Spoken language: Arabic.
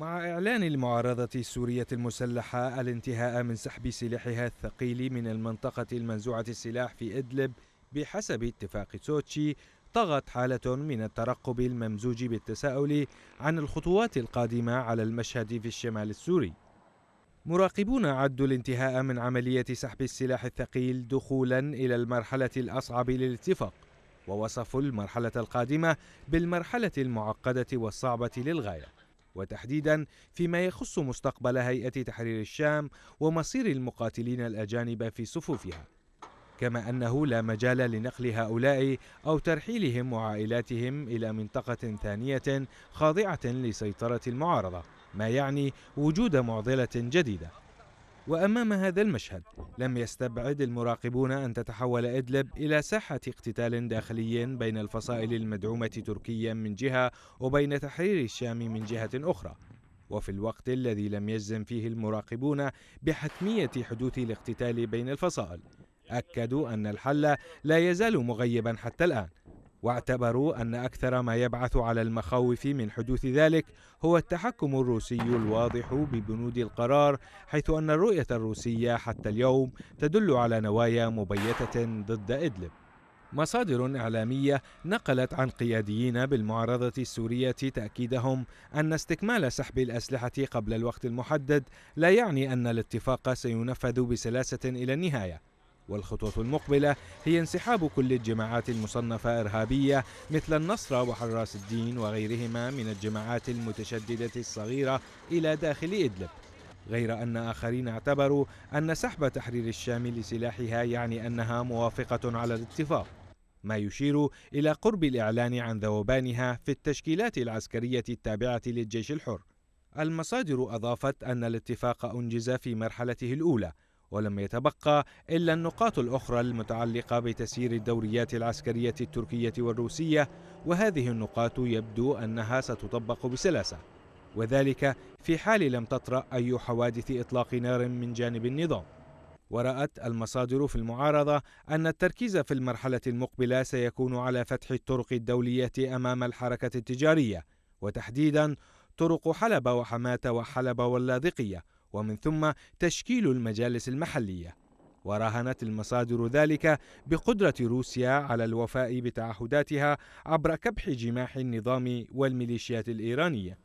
مع إعلان المعارضة السورية المسلحة الانتهاء من سحب سلاحها الثقيل من المنطقة المنزوعة السلاح في إدلب بحسب اتفاق سوتشي طغت حالة من الترقب الممزوج بالتساؤل عن الخطوات القادمة على المشهد في الشمال السوري مراقبون عدوا الانتهاء من عملية سحب السلاح الثقيل دخولا إلى المرحلة الأصعب للاتفاق ووصفوا المرحلة القادمة بالمرحلة المعقدة والصعبة للغاية وتحديدا فيما يخص مستقبل هيئة تحرير الشام ومصير المقاتلين الأجانب في صفوفها كما أنه لا مجال لنقل هؤلاء أو ترحيلهم وعائلاتهم إلى منطقة ثانية خاضعة لسيطرة المعارضة ما يعني وجود معضلة جديدة وأمام هذا المشهد لم يستبعد المراقبون أن تتحول إدلب إلى ساحة اقتتال داخلي بين الفصائل المدعومة تركيا من جهة وبين تحرير الشام من جهة أخرى وفي الوقت الذي لم يجزم فيه المراقبون بحتمية حدوث الاقتتال بين الفصائل أكدوا أن الحل لا يزال مغيبا حتى الآن واعتبروا أن أكثر ما يبعث على المخاوف من حدوث ذلك هو التحكم الروسي الواضح ببنود القرار حيث أن الرؤية الروسية حتى اليوم تدل على نوايا مبيتة ضد إدلب مصادر إعلامية نقلت عن قياديين بالمعارضة السورية تأكيدهم أن استكمال سحب الأسلحة قبل الوقت المحدد لا يعني أن الاتفاق سينفذ بسلاسة إلى النهاية والخطوة المقبلة هي انسحاب كل الجماعات المصنفة إرهابية مثل النصرة وحراس الدين وغيرهما من الجماعات المتشددة الصغيرة إلى داخل إدلب غير أن آخرين اعتبروا أن سحب تحرير الشام لسلاحها يعني أنها موافقة على الاتفاق ما يشير إلى قرب الإعلان عن ذوبانها في التشكيلات العسكرية التابعة للجيش الحر المصادر أضافت أن الاتفاق أنجز في مرحلته الأولى ولم يتبقى إلا النقاط الأخرى المتعلقة بتسيير الدوريات العسكرية التركية والروسية وهذه النقاط يبدو أنها ستطبق بسلاسة وذلك في حال لم تطرأ أي حوادث إطلاق نار من جانب النظام ورأت المصادر في المعارضة أن التركيز في المرحلة المقبلة سيكون على فتح الطرق الدولية أمام الحركة التجارية وتحديدا طرق حلب وحماة وحلب واللاذقية ومن ثم تشكيل المجالس المحليه وراهنت المصادر ذلك بقدرة روسيا على الوفاء بتعهداتها عبر كبح جماح النظام والميليشيات الإيرانية